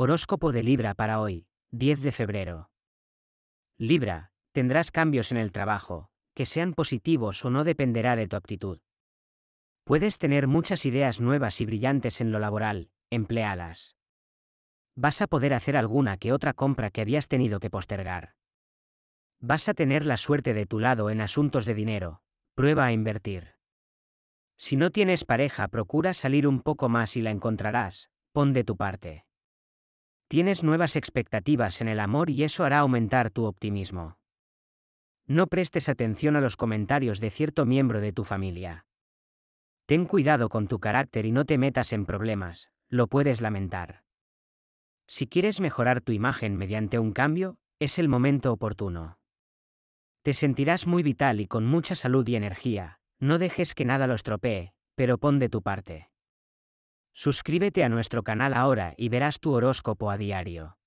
Horóscopo de Libra para hoy, 10 de febrero. Libra, tendrás cambios en el trabajo, que sean positivos o no dependerá de tu actitud. Puedes tener muchas ideas nuevas y brillantes en lo laboral, emplealas. Vas a poder hacer alguna que otra compra que habías tenido que postergar. Vas a tener la suerte de tu lado en asuntos de dinero, prueba a invertir. Si no tienes pareja, procura salir un poco más y la encontrarás, pon de tu parte. Tienes nuevas expectativas en el amor y eso hará aumentar tu optimismo. No prestes atención a los comentarios de cierto miembro de tu familia. Ten cuidado con tu carácter y no te metas en problemas, lo puedes lamentar. Si quieres mejorar tu imagen mediante un cambio, es el momento oportuno. Te sentirás muy vital y con mucha salud y energía, no dejes que nada lo estropee, pero pon de tu parte. Suscríbete a nuestro canal ahora y verás tu horóscopo a diario.